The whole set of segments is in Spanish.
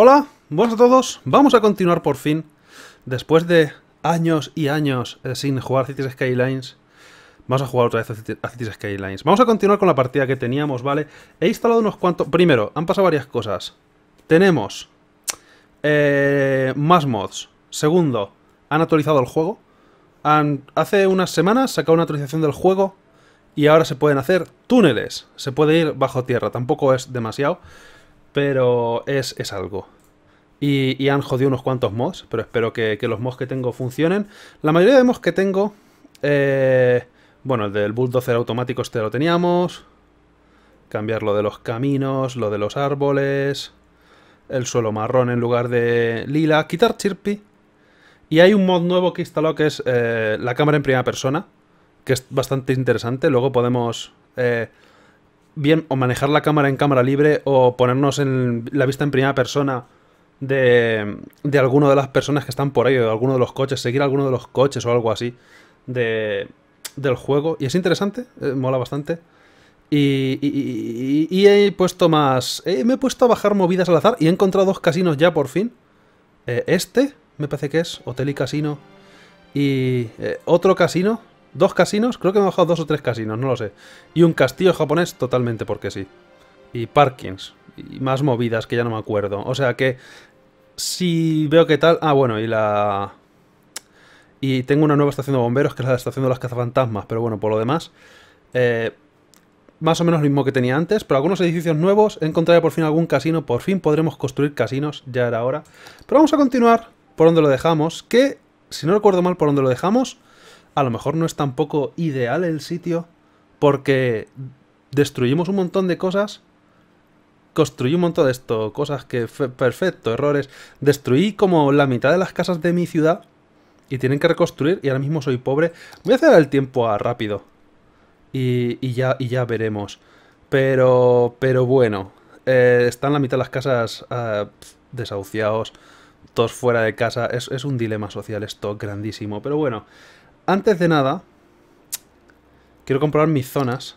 Hola, buenas a todos. Vamos a continuar por fin. Después de años y años sin jugar Cities Skylines, vamos a jugar otra vez a Cities Skylines. Vamos a continuar con la partida que teníamos, ¿vale? He instalado unos cuantos... Primero, han pasado varias cosas. Tenemos eh, más mods. Segundo, han actualizado el juego. hace unas semanas sacado una actualización del juego y ahora se pueden hacer túneles. Se puede ir bajo tierra, tampoco es demasiado. Pero es, es algo. Y, han jodido unos cuantos mods, pero espero que, los mods que tengo funcionen. La mayoría de mods que tengo... Eh, bueno, el del bulldozer automático este lo teníamos. Cambiar lo de los caminos, lo de los árboles. El suelo marrón en lugar de lila. Quitar chirpi. Y hay un mod nuevo que he instalado que es eh, la cámara en primera persona. Que es bastante interesante. Luego podemos... Eh, bien o manejar la cámara en cámara libre o ponernos en la vista en primera persona de, de alguno de las personas que están por ahí, o de alguno de los coches, seguir alguno de los coches o algo así de, del juego. Y es interesante, eh, mola bastante. Y, he puesto más. Eh, me he puesto a bajar movidas al azar y he encontrado dos casinos ya por fin. Eh, este, me parece que es, Hotel y Casino. Y otro casino dos casinos, creo que me han bajado dos o tres casinos, no lo sé. Y un castillo japonés totalmente porque sí. Y parkings. Y más movidas que ya no me acuerdo. O sea que si veo que tal... Ah, bueno, y la... Y tengo una nueva estación de bomberos, que es la estación de las cazafantasmas, pero bueno, por lo demás... Eh, más o menos lo mismo que tenía antes, pero algunos edificios nuevos, encontraré por fin algún casino, por fin podremos construir casinos, ya era hora. Pero vamos a continuar por donde lo dejamos, que, si no recuerdo mal por donde lo dejamos, a lo mejor no es tampoco ideal el sitio porque destruimos un montón de cosas. Construí un montón de esto, cosas que... Perfecto, errores. Destruí como la mitad de las casas de mi ciudad y tienen que reconstruir y ahora mismo soy pobre. Voy a hacer el tiempo a rápido. Y, y ya, y ya veremos. Pero, pero bueno, eh, están la mitad de las casas ah, desahuciados, todos fuera de casa. es un dilema social esto grandísimo. Pero bueno, antes de nada, quiero comprobar mis zonas.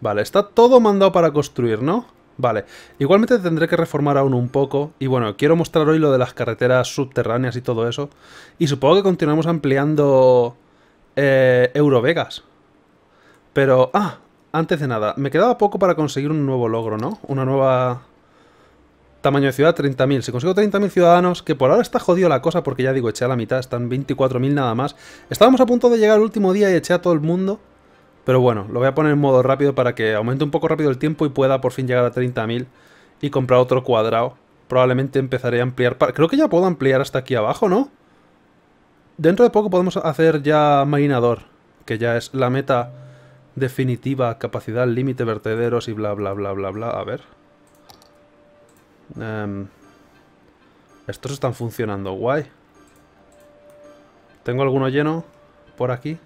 Vale, está todo mandado para construir, ¿no? Vale, igualmente tendré que reformar aún un poco. Y bueno, quiero mostrar hoy lo de las carreteras subterráneas y todo eso. Y supongo que continuamos ampliando eh, Eurovegas. Pero, ah, antes de nada, me quedaba poco para conseguir un nuevo logro, ¿no? Una nueva Tamaño de ciudad, 30.000. Si consigo 30.000 ciudadanos, que por ahora está jodido la cosa porque ya digo, eché a la mitad, están 24.000 nada más. Estábamos a punto de llegar al último día y eché a todo el mundo. Pero bueno, lo voy a poner en modo rápido para que aumente un poco rápido el tiempo y pueda por fin llegar a 30.000 y comprar otro cuadrado. Probablemente empezaré a ampliar... Creo que ya puedo ampliar hasta aquí abajo, ¿no? Dentro de poco podemos hacer ya marinador, que ya es la meta definitiva, capacidad límite, vertederos y bla bla bla bla bla. A ver... Em, estos están funcionando guay. ¿Tengo alguno lleno por aquí?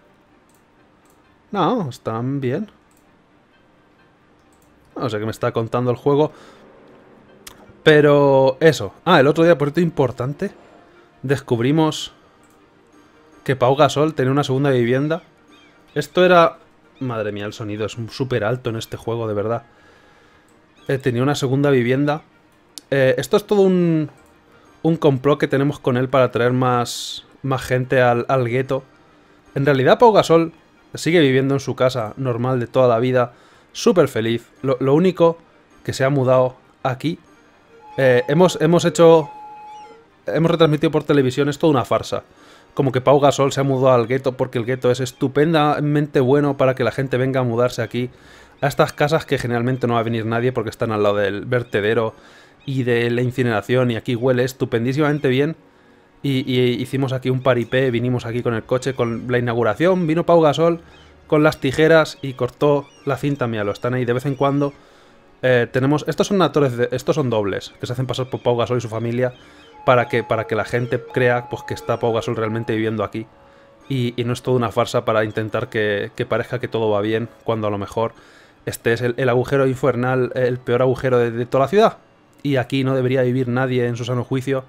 No, están bien. No sé qué me está contando el juego. Pero eso. Ah, el otro día, por importante. Descubrimos que Pau Gasol tenía una segunda vivienda. Esto era... Madre mía, el sonido es súper alto en este juego, de verdad. Eh, tenía una segunda vivienda eh, esto es todo un, complot que tenemos con él para traer más, más gente al, gueto. En realidad Pau Gasol sigue viviendo en su casa normal de toda la vida, súper feliz. Lo, único que se ha mudado aquí. Eh, hemos, hemos hecho... Hemos retransmitido por televisión, es toda una farsa. Como que Pau Gasol se ha mudado al gueto porque el gueto es estupendamente bueno para que la gente venga a mudarse aquí. A estas casas que generalmente no va a venir nadie porque están al lado del vertedero y de la incineración y aquí huele estupendísimamente bien. Y, hicimos aquí un paripé, vinimos aquí con el coche, con la inauguración, vino Pau Gasol con las tijeras y cortó la cinta, mía lo están ahí de vez en cuando. Eh, tenemos, estos son actores, estos son dobles, que se hacen pasar por Pau Gasol y su familia para que, para que la gente crea pues, que está Pau Gasol realmente viviendo aquí. Y, no es toda una farsa para intentar que, parezca que todo va bien, cuando a lo mejor este es el, agujero infernal, el peor agujero de toda la ciudad y aquí no debería vivir nadie en su sano juicio.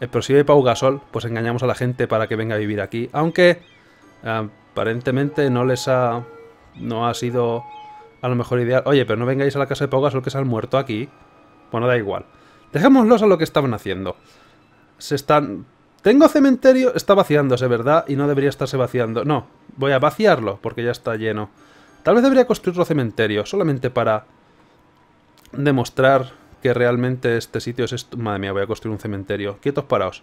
Eh, pero si hay Pau Gasol, pues engañamos a la gente para que venga a vivir aquí. Aunque eh, aparentemente no les ha... no ha sido a lo mejor ideal. Oye, pero no vengáis a la casa de Pau Gasol que se han muerto aquí. Bueno, da igual. Dejémoslos a lo que estaban haciendo. Se están... Tengo cementerio... Está vaciándose, ¿verdad? Y no debería estarse vaciando. No, voy a vaciarlo porque ya está lleno. Tal vez debería construir otro cementerio, solamente para demostrar que realmente este sitio es... Esto. Madre mía, voy a construir un cementerio. Quietos, paraos.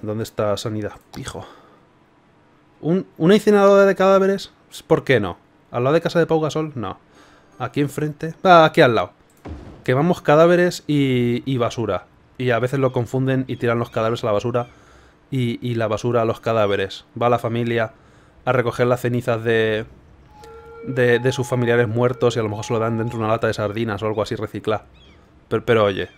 ¿Dónde está sanidad? Hijo. ¿Un, ¿Una incineradora de cadáveres? ¿Por qué no? ¿Al lado de casa de Pau Gasol? No. ¿Aquí enfrente? Ah, aquí al lado. Quemamos cadáveres y, basura. Y a veces lo confunden y tiran los cadáveres a la basura. Y, y la basura a los cadáveres. Va la familia a recoger las cenizas de, de, sus familiares muertos y a lo mejor se lo dan dentro de una lata de sardinas o algo así recicla Pero, oye,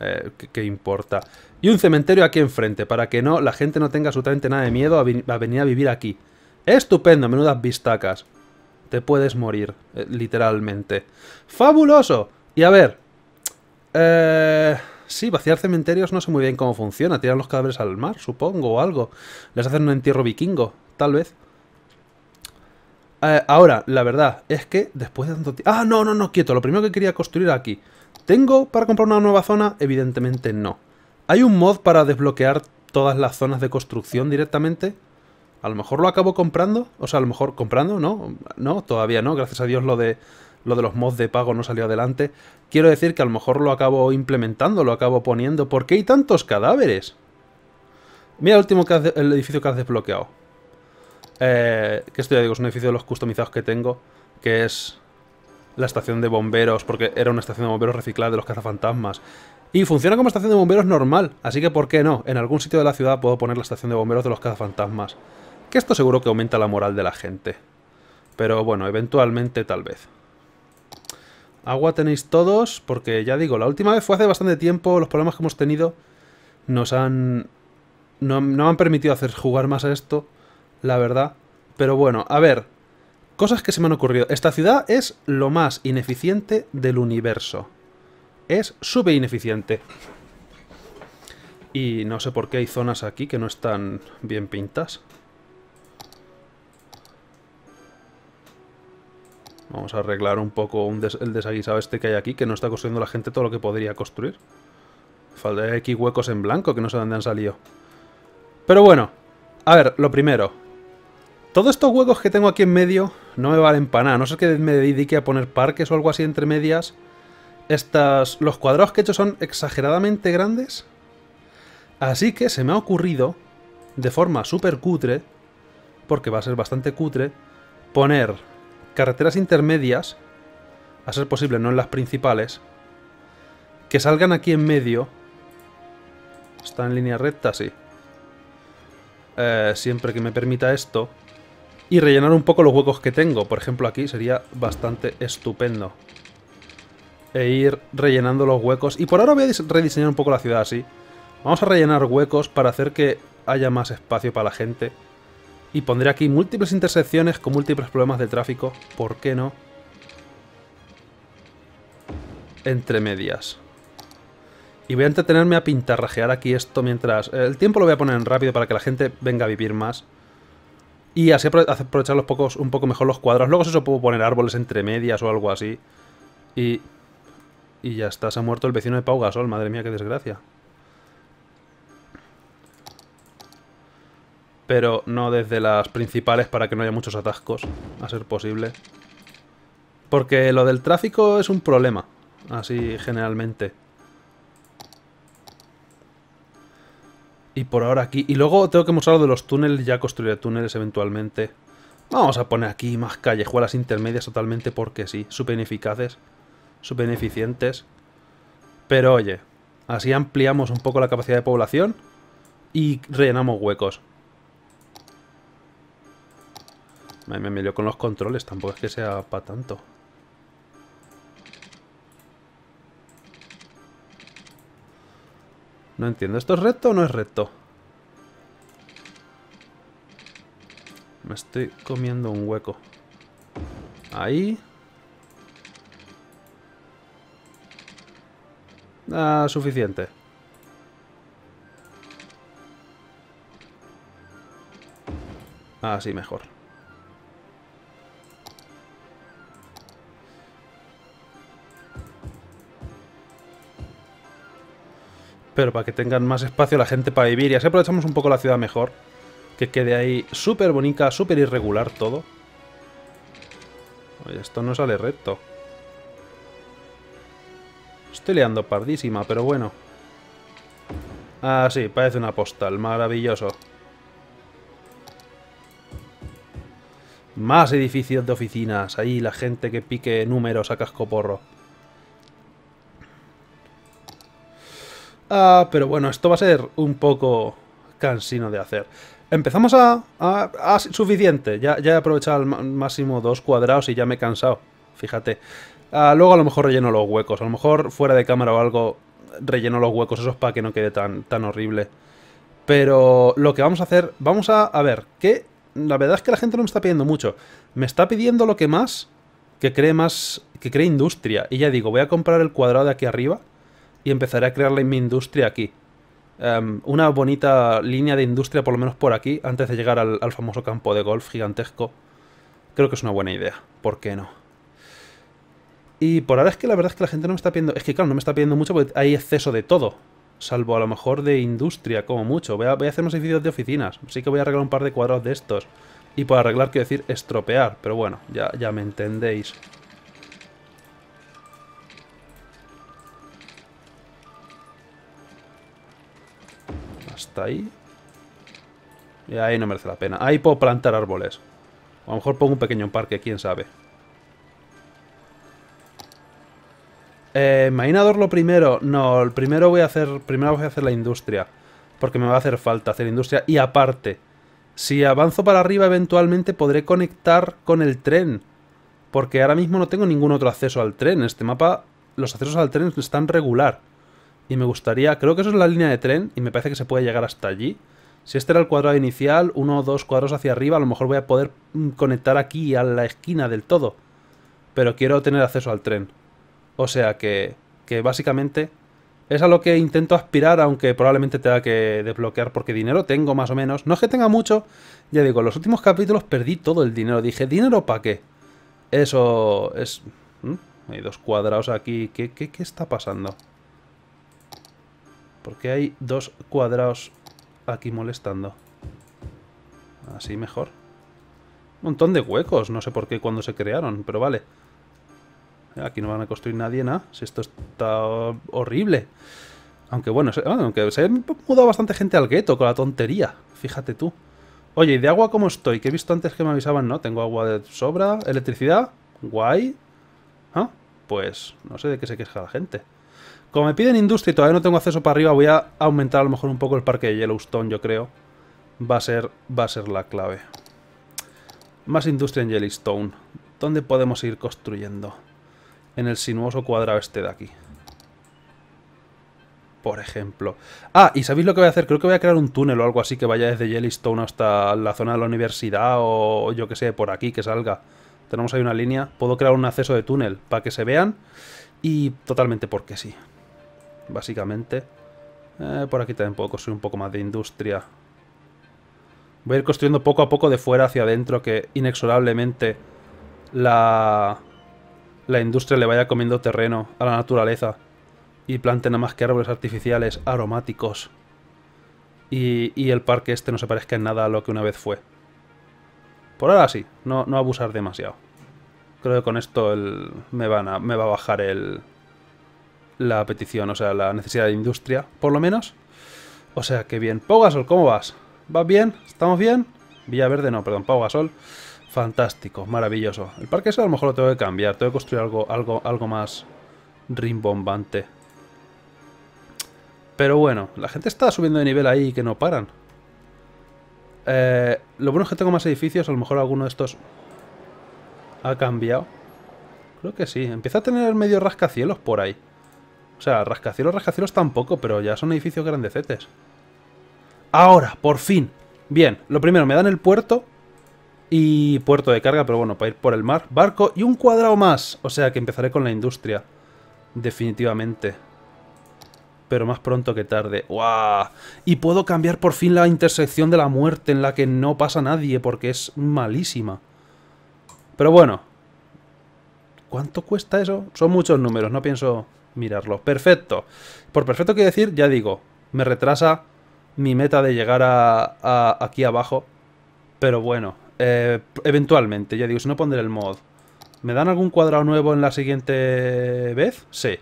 eh, ¿qué, importa? Y un cementerio aquí enfrente, para que no la gente no tenga absolutamente nada de miedo a, venir a vivir aquí. Estupendo, menudas vistacas. Te puedes morir, eh, literalmente. ¡Fabuloso! Y a ver... Eh, sí, vaciar cementerios no sé muy bien cómo funciona. Tiran los cadáveres al mar, supongo, o algo. Les hacen un entierro vikingo, tal vez. Eh, ahora, la verdad es que después de tanto tiempo... Ah, no, no, no, quieto. Lo primero que quería construir aquí. ¿Tengo para comprar una nueva zona? Evidentemente no. ¿Hay un mod para desbloquear todas las zonas de construcción directamente? A lo mejor lo acabo comprando. O sea, a lo mejor comprando, ¿no? No, todavía no. Gracias a Dios lo de, lo de los mods de pago no salió adelante. Quiero decir que a lo mejor lo acabo implementando, lo acabo poniendo. ¿Por qué hay tantos cadáveres? Mira el último el edificio que has desbloqueado. Eh, que esto ya digo, es un edificio de los customizados que tengo, que es la estación de bomberos, porque era una estación de bomberos reciclada de los cazafantasmas. Y funciona como estación de bomberos normal, así que ¿por qué no? En algún sitio de la ciudad puedo poner la estación de bomberos de los cazafantasmas. Que esto seguro que aumenta la moral de la gente. Pero bueno, eventualmente tal vez. Agua tenéis todos, porque ya digo, la última vez fue hace bastante tiempo, los problemas que hemos tenido nos han... No, han permitido hacer jugar más a esto la verdad. Pero bueno, a ver, cosas que se me han ocurrido. Esta ciudad es lo más ineficiente del universo. Es súper ineficiente. Y no sé por qué hay zonas aquí que no están bien pintas. Vamos a arreglar un poco el desaguisado este que hay aquí, que no está construyendo la gente todo lo que podría construir. Falta aquí huecos en blanco que no sé dónde han salido. Pero bueno, a ver, lo primero. Todos estos huecos que tengo aquí en medio no me valen para nada. No sé que me dedique a poner parques o algo así entre medias. Estas, los cuadrados que he hecho son exageradamente grandes. Así que se me ha ocurrido, de forma súper cutre, porque va a ser bastante cutre, poner carreteras intermedias, a ser posible no en las principales, que salgan aquí en medio. ¿Está en línea recta? Sí. Eh, siempre que me permita esto y rellenar un poco los huecos que tengo. Por ejemplo, aquí sería bastante estupendo. E ir rellenando los huecos. Y por ahora voy a rediseñar un poco la ciudad así. Vamos a rellenar huecos para hacer que haya más espacio para la gente. Y pondré aquí múltiples intersecciones con múltiples problemas de tráfico. ¿Por qué no? Entre medias. Y voy a entretenerme a pintarrajear aquí esto mientras... Eh, el tiempo lo voy a poner en rápido para que la gente venga a vivir más. Y así aprovechar los pocos, un poco mejor los cuadros. Luego se puedo poner árboles entre medias o algo así. Y... Y ya está, se ha muerto el vecino de Pau Gasol. Madre mía, qué desgracia. Pero no desde las principales para que no haya muchos atascos, a ser posible. Porque lo del tráfico es un problema, así generalmente. Y por ahora aquí. Y luego tengo que mostrar de los túneles. Ya construiré túneles eventualmente. Vamos a poner aquí más callejuelas intermedias totalmente porque sí. Súper ineficaces. Súper ineficientes. Pero oye. Así ampliamos un poco la capacidad de población. Y rellenamos huecos. Me, me, con los controles. Tampoco es que sea para tanto. No entiendo, ¿esto es recto o no es recto? Me estoy comiendo un hueco. Ahí. Ah, suficiente. Ah, sí, mejor. pero para que tengan más espacio la gente para vivir. Y así aprovechamos un poco la ciudad mejor. Que quede ahí súper bonita, súper irregular todo. Oye, esto no sale recto. Estoy liando pardísima, pero bueno. Ah, sí, parece una postal. Maravilloso. Más edificios de oficinas. Ahí la gente que pique números a cascoporro. porro. Ah, pero bueno, esto va a ser un poco cansino de hacer. Empezamos a... a, suficiente. Ya, ya, he aprovechado al máximo dos cuadrados y ya me he cansado. Fíjate. Ah, luego a lo mejor relleno los huecos. A lo mejor fuera de cámara o algo relleno los huecos. Eso es para que no quede tan, tan horrible. Pero lo que vamos a hacer... Vamos a, a ver, que... la verdad es que la gente no me está pidiendo mucho. Me está pidiendo lo que más, que cree más, que cree industria. Y ya digo, voy a comprar el cuadrado de aquí arriba y empezaré a crear mi industria aquí. Em, una bonita línea de industria, por lo menos por aquí, antes de llegar al, famoso campo de golf gigantesco. Creo que es una buena idea. ¿Por qué no? Y por ahora es que la verdad es que la gente no me está pidiendo... Es que claro, no me está pidiendo mucho porque hay exceso de todo. Salvo a lo mejor de industria, como mucho. Voy a, hacer unos edificios de oficinas. Sí que voy a arreglar un par de cuadros de estos. Y por arreglar quiero decir estropear. Pero bueno, ya, ya me entendéis. ahí. Y ahí no merece la pena. Ahí puedo plantar árboles. O a lo mejor pongo un pequeño parque, quién sabe. Eh, lo primero. No, el primero voy a hacer. Primero voy a hacer la industria. Porque me va a hacer falta hacer industria. Y aparte, si avanzo para arriba, eventualmente podré conectar con el tren. Porque ahora mismo no tengo ningún otro acceso al tren. Este mapa. Los accesos al tren están regular. Y me gustaría, creo que eso es la línea de tren y me parece que se puede llegar hasta allí. Si este era el cuadrado inicial, uno o dos cuadros hacia arriba, a lo mejor voy a poder mm, conectar aquí a la esquina del todo. Pero quiero tener acceso al tren. O sea que, que básicamente es a lo que intento aspirar, aunque probablemente tenga que desbloquear porque dinero tengo más o menos. No es que tenga mucho, ya digo, en los últimos capítulos perdí todo el dinero. Dije, ¿dinero para qué? Eso es... Mm, hay dos cuadrados aquí. ¿Qué, qué, qué está pasando? Porque hay dos cuadrados aquí molestando. Así mejor. Un montón de huecos, no sé por qué cuando se crearon, pero vale. Aquí no van a construir nadie nada, si esto está horrible. Aunque bueno, se, ah, aunque se ha mudado bastante gente al gueto con la tontería, fíjate tú. Oye, ¿y de agua cómo estoy? Que he visto antes que me avisaban, ¿no? Tengo agua de sobra, electricidad, guay. Ah, pues no sé de qué se queja la gente. Como me piden industria y todavía no tengo acceso para arriba, voy a aumentar a lo mejor un poco el parque de Yellowstone, yo creo. Va a ser, va a ser la clave. Más industria en Yellowstone. ¿Dónde podemos ir construyendo? En el sinuoso cuadrado este de aquí. Por ejemplo. Ah, y ¿sabéis lo que voy a hacer? Creo que voy a crear un túnel o algo así que vaya desde Yellowstone hasta la zona de la universidad o yo que sé, por aquí, que salga. Tenemos ahí una línea. Puedo crear un acceso de túnel para que se vean y totalmente porque sí básicamente. Eh, por aquí también puedo construir un poco más de industria. Voy a ir construyendo poco a poco de fuera hacia adentro que inexorablemente la, la industria le vaya comiendo terreno a la naturaleza y plante nada más que árboles artificiales aromáticos y, el parque este no se parezca en nada a lo que una vez fue. Por ahora sí, no, no abusar demasiado. Creo que con esto me, van a, me va a bajar el, la petición, o sea, la necesidad de industria, por lo menos. O sea, que bien. Pau Gasol, ¿cómo vas? ¿Vas bien? ¿Estamos bien? Verde, no, perdón, Pau Gasol. Fantástico, maravilloso. El parque ese a lo mejor lo tengo que cambiar, tengo que construir algo, algo, algo más rimbombante. Pero bueno, la gente está subiendo de nivel ahí y que no paran. Eh, lo bueno es que tengo más edificios, a lo mejor alguno de estos ha cambiado. Creo que sí, empieza a tener medio rascacielos por ahí. O sea, rascacielos, rascacielos tampoco, pero ya son edificios grandecetes. Ahora, por fin. Bien, lo primero, me dan el puerto. Y puerto de carga, pero bueno, para ir por el mar. Barco y un cuadrado más. O sea que empezaré con la industria. Definitivamente. Pero más pronto que tarde. ¡Guau! Y puedo cambiar por fin la intersección de la muerte en la que no pasa nadie porque es malísima. Pero bueno. ¿Cuánto cuesta eso? Son muchos números, no pienso mirarlo. Perfecto. Por perfecto quiere decir, ya digo, me retrasa mi meta de llegar a, aquí abajo. Pero bueno, eh, eventualmente, ya digo, si no pondré el mod. ¿Me dan algún cuadrado nuevo en la siguiente vez? Sí.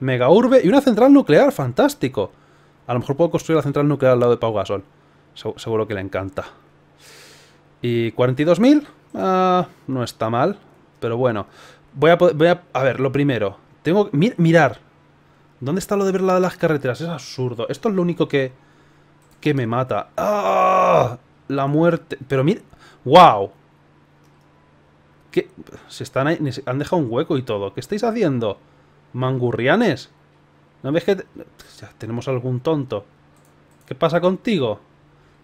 Mega urbe y una central nuclear, fantástico. A lo mejor puedo construir la central nuclear al lado de Pau Gasol. seguro que le encanta. Y 42.000, ah, no está mal, pero bueno. Voy a, voy a... A ver, lo primero. Tengo que... mirar. ¿Dónde está lo de ver la de las carreteras? Es absurdo. Esto es lo único que... Que me mata. ¡Ah! La muerte. Pero mira... ¡Wow! ¿Qué? Se están ahí, han dejado un hueco y todo. ¿Qué estáis haciendo? ¿Mangurrianes? ¿No ves que...? Ya, tenemos algún tonto. ¿Qué pasa contigo?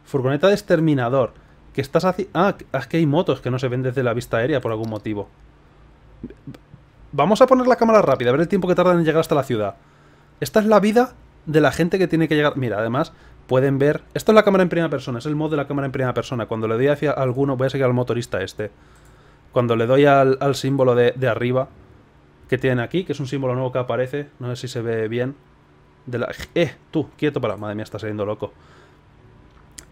Furgoneta de exterminador. ¿Qué estás haciendo? Ah, ah, es que hay motos que no se ven desde la vista aérea por algún motivo. Vamos a poner la cámara rápida, a ver el tiempo que tardan en llegar hasta la ciudad. Esta es la vida de la gente que tiene que llegar. Mira, además, pueden ver... Esto es la cámara en primera persona, es el mod de la cámara en primera persona. Cuando le doy hacia alguno, voy a seguir al motorista este. Cuando le doy al, símbolo de, arriba que tienen aquí, que es un símbolo nuevo que aparece, no sé si se ve bien. De la... ¡Eh! Tú, quieto para... Madre mía, está saliendo loco.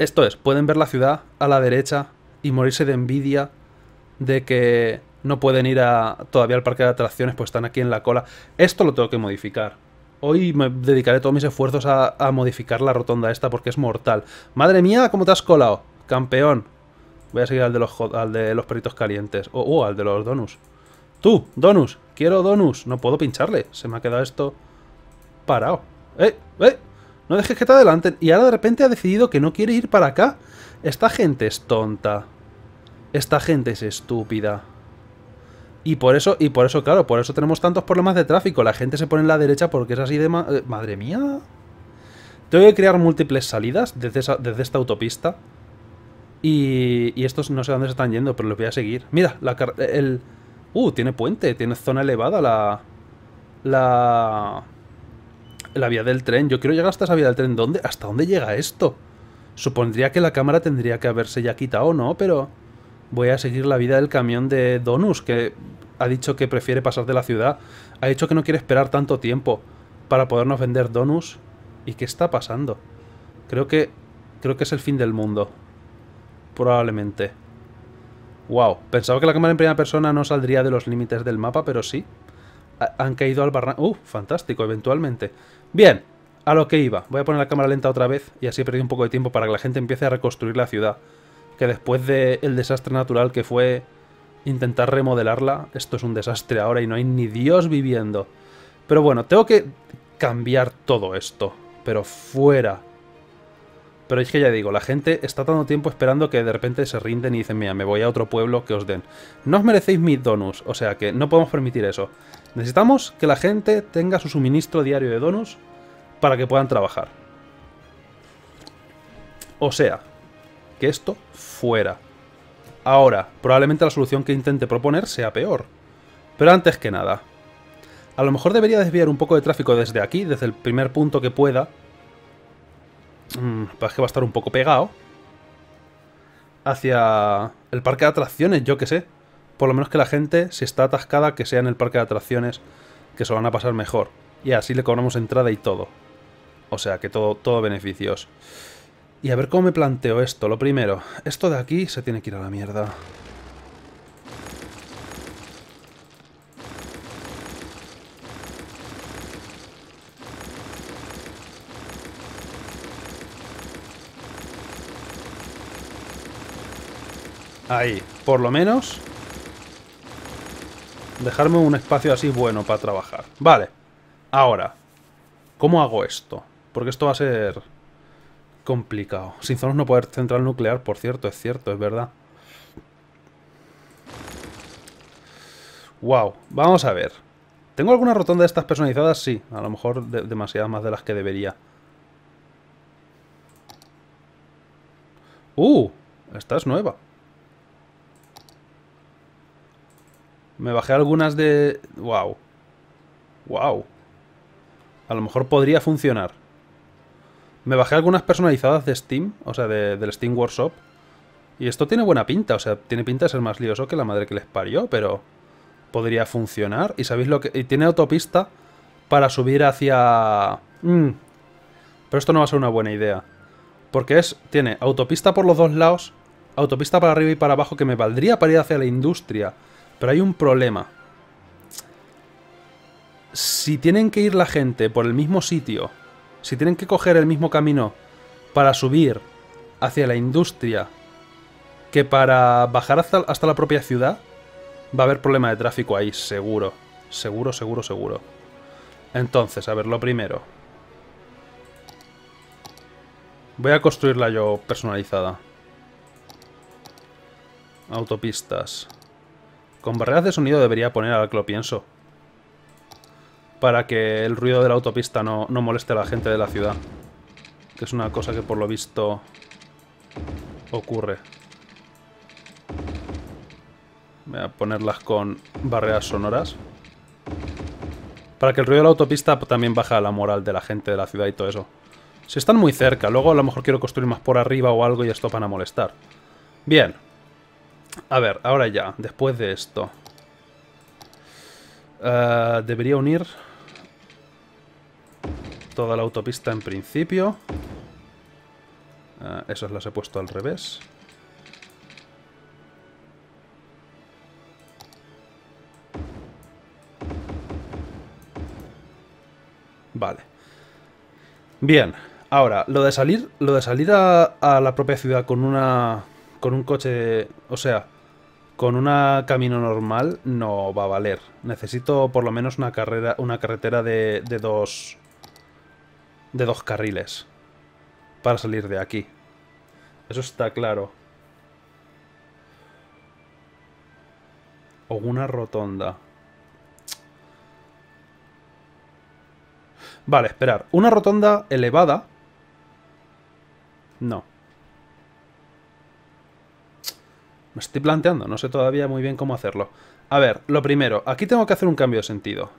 Esto es, pueden ver la ciudad a la derecha y morirse de envidia de que no pueden ir a, todavía al parque de atracciones, pues están aquí en la cola. Esto lo tengo que modificar. Hoy me dedicaré todos mis esfuerzos a, modificar la rotonda esta porque es mortal. ¡Madre mía, cómo te has colado! ¡Campeón! Voy a seguir al de los, perritos calientes. O oh, oh, al de los Donus ¡Tú, donus! ¡Quiero donus! No puedo pincharle. Se me ha quedado esto parado. ¡Eh! ¡Eh! No dejes que te adelanten. Y ahora de repente ha decidido que no quiere ir para acá. Esta gente es tonta. Esta gente es estúpida. Y por eso, y por eso, claro, por eso tenemos tantos problemas de tráfico. La gente se pone en la derecha porque es así de... Eh, madre mía. Tengo que crear múltiples salidas desde, desde esta autopista. Y, y, estos no sé dónde se están yendo, pero los voy a seguir. Mira, la eh, el... Uh, tiene puente, tiene zona elevada la... La... La vía del tren. Yo quiero llegar hasta esa vía del tren. ¿Dónde? ¿Hasta dónde llega esto? Supondría que la cámara tendría que haberse ya quitado, ¿no? Pero voy a seguir la vida del camión de Donus, que ha dicho que prefiere pasar de la ciudad. Ha dicho que no quiere esperar tanto tiempo para podernos vender Donus. ¿Y qué está pasando? Creo que, creo que es el fin del mundo. Probablemente. Wow, pensaba que la cámara en primera persona no saldría de los límites del mapa, pero sí. han caído al barranco. ¡Uh! Fantástico, eventualmente. Bien, a lo que iba. Voy a poner la cámara lenta otra vez y así he perdido un poco de tiempo para que la gente empiece a reconstruir la ciudad que después del desastre natural que fue intentar remodelarla, esto es un desastre ahora y no hay ni Dios viviendo. Pero bueno, tengo que cambiar todo esto, pero fuera. Pero es que ya digo, la gente está tanto tiempo esperando que de repente se rinden y dicen, mira, me voy a otro pueblo que os den. No os merecéis mis donus, o sea que no podemos permitir eso. Necesitamos que la gente tenga su suministro diario de donus para que puedan trabajar. O sea, esto fuera. Ahora, probablemente la solución que intente proponer sea peor. Pero antes que nada, a lo mejor debería desviar un poco de tráfico desde aquí, desde el primer punto que pueda. Mm, para pues que va a estar un poco pegado. Hacia el parque de atracciones, yo que sé. Por lo menos que la gente, si está atascada, que sea en el parque de atracciones, que se van a pasar mejor. Y así le cobramos entrada y todo. O sea, que todo, todo beneficios. Y a ver cómo me planteo esto. Lo primero, esto de aquí se tiene que ir a la mierda. Ahí, por lo menos Dejarme un espacio así bueno para trabajar Vale, ahora ¿Cómo hago esto? Porque esto va a ser complicado. Sin zonas no poder central nuclear, por cierto, es cierto, es verdad. Wow, vamos a ver. ¿Tengo alguna rotonda de estas personalizadas? Sí, a lo mejor demasiadas más de las que debería. ¡Uh! Esta es nueva. Me bajé algunas de... ¡Wow! ¡Wow! A lo mejor podría funcionar. Me bajé algunas personalizadas de Steam, o sea, de, del Steam Workshop. Y esto tiene buena pinta, o sea, tiene pinta de ser más lioso que la madre que les parió, pero podría funcionar. Y sabéis lo que... Y tiene autopista para subir hacia... Mm, pero esto no va a ser una buena idea. Porque es... Tiene autopista por los dos lados, autopista para arriba y para abajo, que me valdría para ir hacia la industria. Pero hay un problema. Si tienen que ir la gente por el mismo sitio si tienen que coger el mismo camino para subir hacia la industria que para bajar hasta, la propia ciudad, va a haber problema de tráfico ahí, seguro. Seguro, seguro, seguro. Entonces, a ver, lo primero. Voy a construirla yo personalizada. Autopistas. Con barreras de sonido debería poner, algo que lo pienso para que el ruido de la autopista no, moleste a la gente de la ciudad. Que es una cosa que por lo visto ocurre. Voy a ponerlas con barreras sonoras. Para que el ruido de la autopista también baja la moral de la gente de la ciudad y todo eso. Si están muy cerca, luego a lo mejor quiero construir más por arriba o algo y esto van a molestar. Bien. A ver, ahora ya, después de esto. Eh, debería unir toda la autopista en principio. Ah, esas las he puesto al revés. Vale. Bien. Ahora, lo de salir, lo de salir a, la propia ciudad con una con un coche, o sea, con una camino normal no va a valer. Necesito por lo menos una carrera, una carretera de dos de dos carriles para salir de aquí. Eso está claro. O una rotonda. Vale, esperar. ¿Una rotonda elevada? No. Me estoy planteando, no sé todavía muy bien cómo hacerlo. A ver, lo primero, aquí tengo que hacer un cambio de sentido.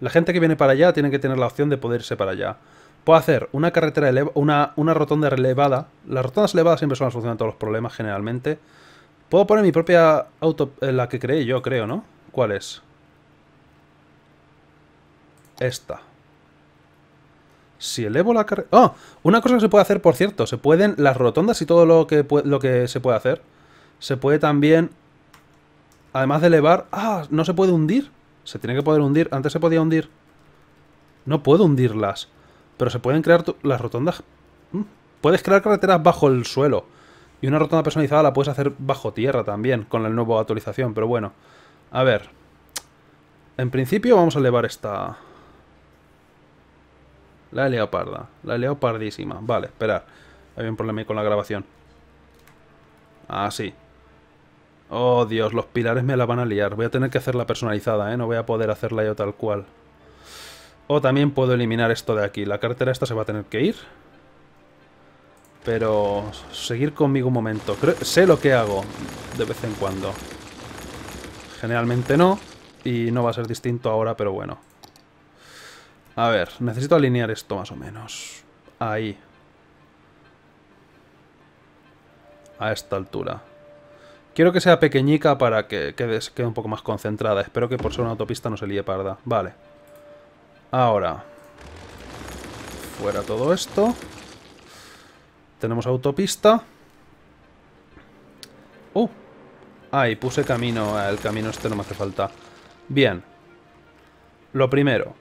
La gente que viene para allá tiene que tener la opción de poder irse para allá. Puedo hacer una carretera una, una rotonda elevada. Las rotondas elevadas siempre son la solución a todos los problemas, generalmente. Puedo poner mi propia auto... Eh, la que creé yo, creo, ¿no? ¿Cuál es? Esta. Si elevo la carretera... ¡Oh! Una cosa que se puede hacer, por cierto. Se pueden... Las rotondas y todo lo que, lo que se puede hacer. Se puede también... Además de elevar... ¡Ah! ¿No se puede hundir? Se tiene que poder hundir. Antes se podía hundir. No puedo hundirlas. Pero se pueden crear las rotondas. Mm, puedes crear carreteras bajo el suelo. Y una rotonda personalizada la puedes hacer bajo tierra también, con la nueva actualización. Pero bueno, a ver. En principio vamos a elevar esta... La leoparda, La leopardísima. Vale, esperar. hay un problema ahí con la grabación. Ah, sí. Oh, Dios, los pilares me la van a liar. Voy a tener que hacerla personalizada, ¿eh? No voy a poder hacerla yo tal cual. O también puedo eliminar esto de aquí. La cartera esta se va a tener que ir. Pero seguir conmigo un momento. sé lo que hago de vez en cuando. Generalmente no. Y no va a ser distinto ahora, pero bueno. A ver, necesito alinear esto más o menos. Ahí. A esta altura. Quiero que sea pequeñica para que quede, quede un poco más concentrada. Espero que por ser una autopista no se líe parda. Vale. Ahora. Fuera todo esto. Tenemos autopista. Uh, ahí puse camino. El camino este no me hace falta. Bien. Lo primero.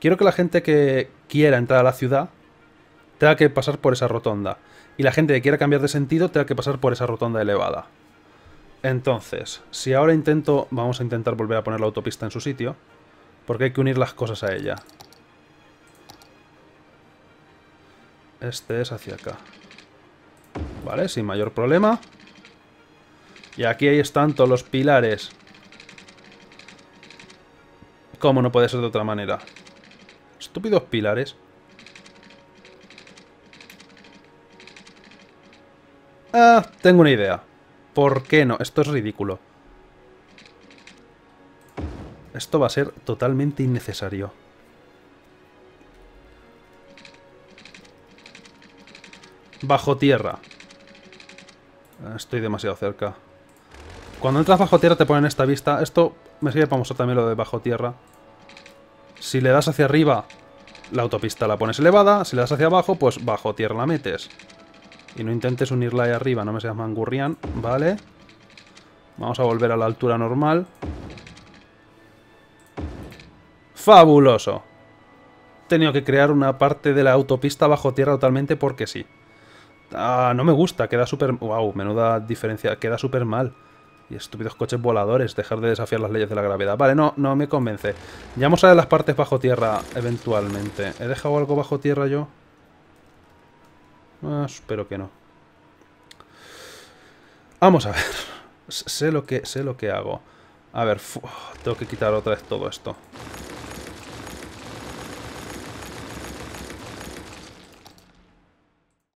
Quiero que la gente que quiera entrar a la ciudad tenga que pasar por esa rotonda. Y la gente que quiera cambiar de sentido tenga que pasar por esa rotonda elevada. Entonces, si ahora intento... Vamos a intentar volver a poner la autopista en su sitio. Porque hay que unir las cosas a ella. Este es hacia acá. Vale, sin mayor problema. Y aquí ahí están todos los pilares. ¿Cómo no puede ser de otra manera? Estúpidos pilares. Ah, tengo una idea. ¿Por qué no? Esto es ridículo. Esto va a ser totalmente innecesario. Bajo tierra. Estoy demasiado cerca. Cuando entras bajo tierra te ponen esta vista. Esto me sirve para mostrar también lo de bajo tierra. Si le das hacia arriba, la autopista la pones elevada. Si le das hacia abajo, pues bajo tierra la metes. Y no intentes unirla ahí arriba, no me seas mangurrián. Vale. Vamos a volver a la altura normal. Fabuloso. He tenido que crear una parte de la autopista bajo tierra totalmente porque sí. Ah, no me gusta, queda súper... Wow, menuda diferencia, queda súper mal. Y estúpidos coches voladores, dejar de desafiar las leyes de la gravedad. Vale, no, no me convence. Ya vamos a ver las partes bajo tierra eventualmente. ¿He dejado algo bajo tierra yo? Ah, espero que no. Vamos a ver. Sé lo que, sé lo que hago. A ver, tengo que quitar otra vez todo esto.